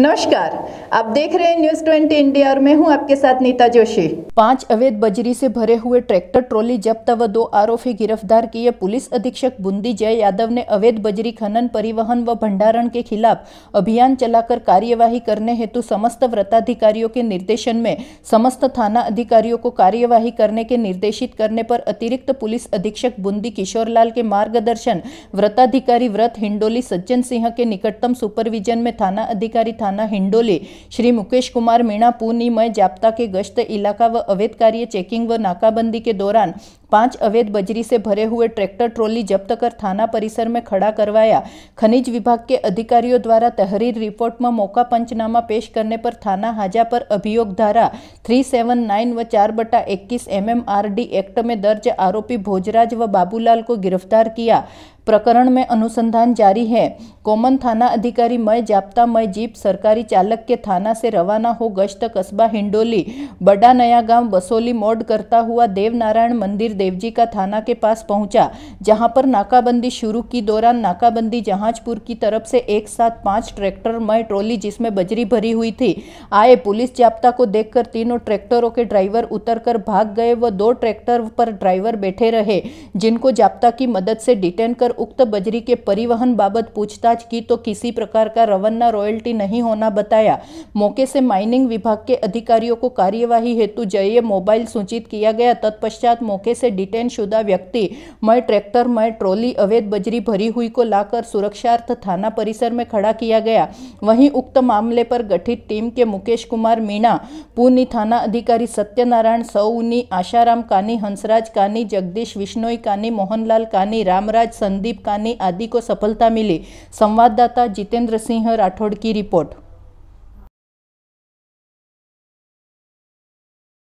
नमस्कार आप देख रहे हैं न्यूज 20 इंडिया और मैं हूं आपके साथ नीता जोशी पांच अवैध बजरी से भरे हुए ट्रैक्टर ट्रॉली जब्त व दो आरोपी गिरफ्तार किए पुलिस अधीक्षक बुंदी जय यादव ने अवैध बजरी खनन परिवहन व भंडारण के खिलाफ अभियान चलाकर कार्यवाही करने हेतु समस्त व्रताधिकारियों के निर्देशन में समस्त थाना अधिकारियों को कार्यवाही करने के निर्देशित करने पर अतिरिक्त पुलिस अधीक्षक बुंदी किशोरलाल के मार्गदर्शन व्रताधिकारी व्रत हिंडोली सज्जन सिंह के निकटतम सुपरविजन में थाना अधिकारी थाना हिंडोली श्री मुकेश कुमार मीणा पुनी मय जाप्ता के गश्त इलाका व अवैध कार्य चेकिंग व नाकाबंदी के दौरान पांच अवैध बजरी से भरे हुए ट्रैक्टर ट्रॉली जब्त कर थाना परिसर में खड़ा करवाया खनिज विभाग के अधिकारियों द्वारा तहरीर रिपोर्ट में मौका पंचनामा पेश करने पर थाना हाजा पर अभियोग धारा थ्री सेवन नाइन व चार बटा इक्कीस एम एम एक्ट में दर्ज आरोपी भोजराज व बाबूलाल को गिरफ्तार किया प्रकरण में अनुसंधान जारी है कोमन थाना अधिकारी मय जाप्ता मय जीप सरकारी चालक के थाना से रवाना हो गश्त कस्बा हिंडोली बड़ा नया गांव बसोली मोड़ करता हुआ देवनारायण मंदिर देवजी का थाना के पास पहुंचा जहां पर नाकाबंदी शुरू की दौरान नाकाबंदी जहाजपुर की तरफ से एक साथ पांच ट्रैक्टर में ट्रॉली जिसमें बजरी भरी हुई थी आए पुलिस जाप्ता को देखकर तीनों ट्रैक्टरों के ड्राइवर उतर भाग गए व दो ट्रैक्टर पर ड्राइवर बैठे रहे जिनको जाप्ता की मदद से डिटेन कर उक्त बजरी के परिवहन बाबत पूछताछ की तो किसी प्रकार का रवाना रॉयल्टी नहीं होना बताया मौके से माइनिंग विभाग के अधिकारियों को कार्यवाही हेतु जय मोबाइल सूचित किया गया तत्पश्चात मौके से से डिटेन शुदा व्यक्ति मय ट्रैक्टर मय ट्रॉली अवैध बजरी भरी हुई को लाकर सुरक्षार्थ थाना परिसर में खड़ा किया गया वहीं उक्त मामले पर गठित टीम के मुकेश कुमार मीणा पूर्णी थाना अधिकारी सत्यनारायण सऊनी आशाराम कानी हंसराज कानी जगदीश विश्नोई कानी मोहनलाल कानी रामराज संदीप कानी आदि को सफलता मिली संवाददाता जितेंद्र सिंह राठौड़ की रिपोर्ट